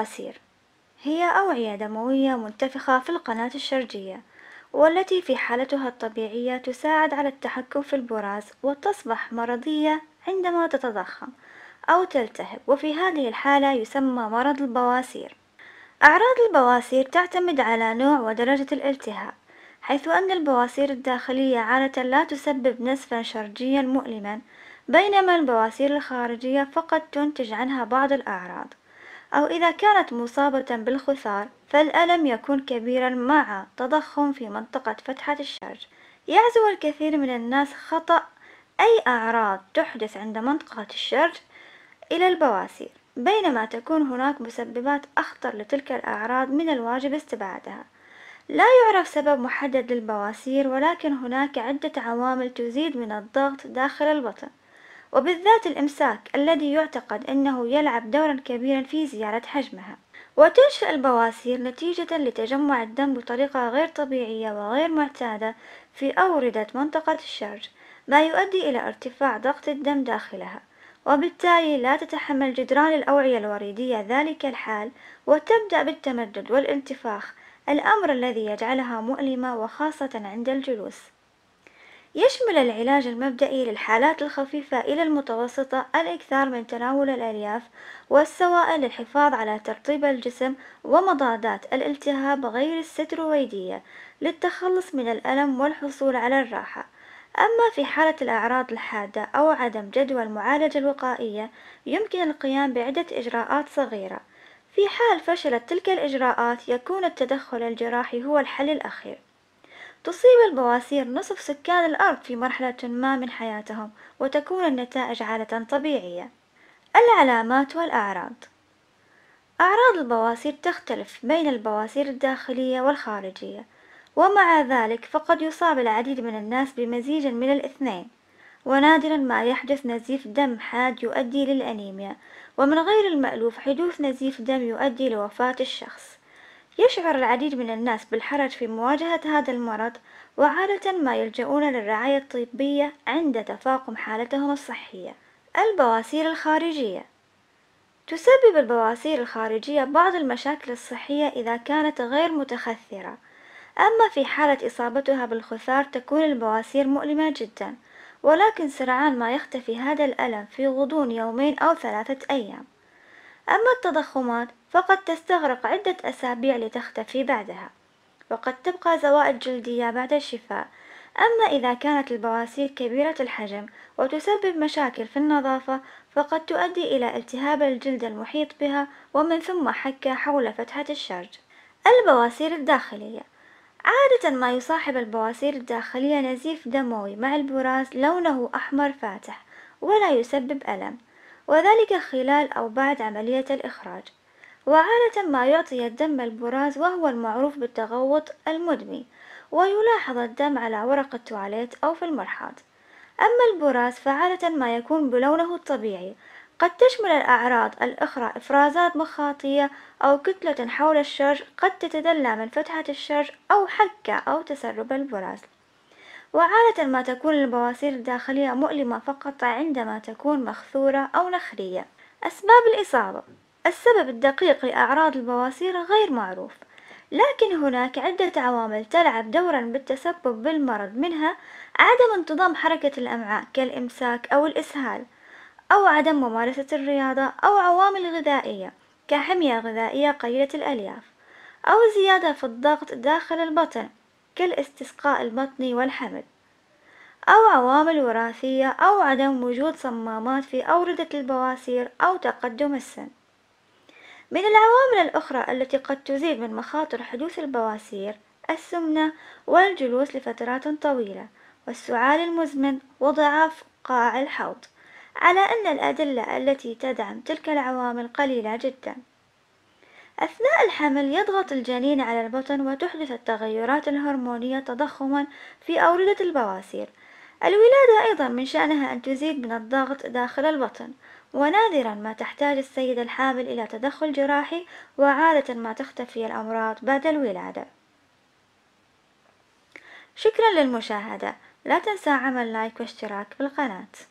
البواسير هي أوعية دموية منتفخة في القناة الشرجية والتي في حالتها الطبيعية تساعد على التحكم في البراز وتصبح مرضية عندما تتضخم أو تلتهب وفي هذه الحالة يسمى مرض البواسير أعراض البواسير تعتمد على نوع ودرجة الالتهاب حيث أن البواسير الداخلية عادة لا تسبب نزفا شرجيا مؤلما بينما البواسير الخارجية فقط تنتج عنها بعض الأعراض أو إذا كانت مصابة بالخثار فالألم يكون كبيرا مع تضخم في منطقة فتحة الشرج يعزو الكثير من الناس خطأ أي أعراض تحدث عند منطقة الشرج إلى البواسير بينما تكون هناك مسببات أخطر لتلك الأعراض من الواجب استبعادها لا يعرف سبب محدد للبواسير ولكن هناك عدة عوامل تزيد من الضغط داخل البطن وبالذات الإمساك الذي يعتقد أنه يلعب دورا كبيرا في زيادة حجمها وتنشأ البواسير نتيجة لتجمع الدم بطريقة غير طبيعية وغير معتادة في أوردة منطقة الشرج ما يؤدي إلى ارتفاع ضغط الدم داخلها وبالتالي لا تتحمل جدران الأوعية الوريدية ذلك الحال وتبدأ بالتمدد والانتفاخ الأمر الذي يجعلها مؤلمة وخاصة عند الجلوس يشمل العلاج المبدئي للحالات الخفيفة إلى المتوسطة الإكثار من تناول الألياف والسوائل للحفاظ على ترطيب الجسم ومضادات الالتهاب غير السترويدية للتخلص من الألم والحصول على الراحة أما في حالة الأعراض الحادة أو عدم جدوى المعالجة الوقائية يمكن القيام بعدة إجراءات صغيرة في حال فشلت تلك الإجراءات يكون التدخل الجراحي هو الحل الأخير تصيب البواسير نصف سكان الأرض في مرحلة ما من حياتهم وتكون النتائج عادة طبيعية العلامات والأعراض أعراض البواسير تختلف بين البواسير الداخلية والخارجية ومع ذلك فقد يصاب العديد من الناس بمزيج من الاثنين ونادرا ما يحدث نزيف دم حاد يؤدي للأنيميا ومن غير المألوف حدوث نزيف دم يؤدي لوفاة الشخص يشعر العديد من الناس بالحرج في مواجهة هذا المرض وعادة ما يلجؤون للرعاية الطبية عند تفاقم حالتهم الصحية البواسير الخارجية تسبب البواسير الخارجية بعض المشاكل الصحية إذا كانت غير متخثرة أما في حالة إصابتها بالخثار تكون البواسير مؤلمة جدا ولكن سرعان ما يختفي هذا الألم في غضون يومين أو ثلاثة أيام أما التضخمات فقد تستغرق عدة أسابيع لتختفي بعدها وقد تبقى زوائد جلدية بعد الشفاء أما إذا كانت البواسير كبيرة الحجم وتسبب مشاكل في النظافة فقد تؤدي إلى التهاب الجلد المحيط بها ومن ثم حكة حول فتحة الشرج البواسير الداخلية عادة ما يصاحب البواسير الداخلية نزيف دموي مع البراز لونه أحمر فاتح ولا يسبب ألم وذلك خلال أو بعد عملية الإخراج وعادة ما يعطي الدم البراز وهو المعروف بالتغوط المدمي ويلاحظ الدم على ورق التواليت أو في المرحاض أما البراز فعادة ما يكون بلونه الطبيعي قد تشمل الأعراض الأخرى إفرازات مخاطية أو كتلة حول الشرج قد تتدلى من فتحة الشرج أو حكة أو تسرب البراز وعادة ما تكون البواسير الداخلية مؤلمة فقط عندما تكون مخثورة أو نخرية أسباب الإصابة السبب الدقيق لأعراض البواسير غير معروف لكن هناك عدة عوامل تلعب دورا بالتسبب بالمرض منها عدم انتظام حركة الأمعاء كالإمساك أو الإسهال أو عدم ممارسة الرياضة أو عوامل غذائية كحمية غذائية قليلة الألياف أو زيادة في الضغط داخل البطن كالاستسقاء البطني والحمل أو عوامل وراثية أو عدم وجود صمامات في أوردة البواسير أو تقدم السن من العوامل الأخرى التي قد تزيد من مخاطر حدوث البواسير السمنة والجلوس لفترات طويلة والسعال المزمن وضعف قاع الحوض على أن الأدلة التي تدعم تلك العوامل قليلة جدا أثناء الحمل يضغط الجنين على البطن وتحدث التغيرات الهرمونية تضخما في أوردة البواسير الولادة أيضا من شأنها أن تزيد من الضغط داخل البطن ونادرا ما تحتاج السيدة الحامل إلى تدخل جراحي وعادة ما تختفي الأمراض بعد الولادة شكرا للمشاهدة لا تنسى عمل لايك واشتراك بالقناة